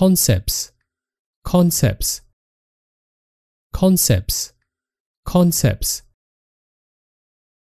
concepts, concepts, concepts, concepts.